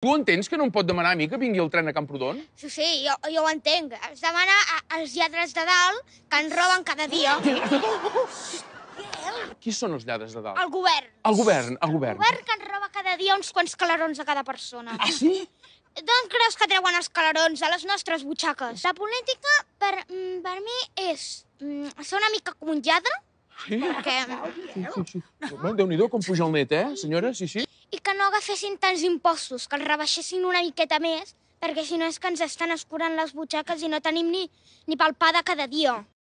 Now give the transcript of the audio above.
Tu entens que no em pot demanar a mi que vingui el tren a Camprodon? Sí, sí, jo, jo ho entenc. Es demana a, als lladres de dalt que ens roben cada dia. Qui són els lladres de dalt? El govern. El govern, el govern. El govern que ens roba cada dia uns quants calarons a cada persona. Ah, sí? D'on creus que treuen els calarons? A les nostres butxaques. La política, per, mm, per mi, és mm, ser una mica lladre. Sí? Perquè... Sí, sí, sí. No? Déu-n'hi-do, com puja el net, eh, senyora? Sí, sí i que no agafessin tants impostos, que els rebaixessin una miqueta més, perquè si no és que ens estan escurant les butxaques i no tenim ni, ni pel pa de cada dia.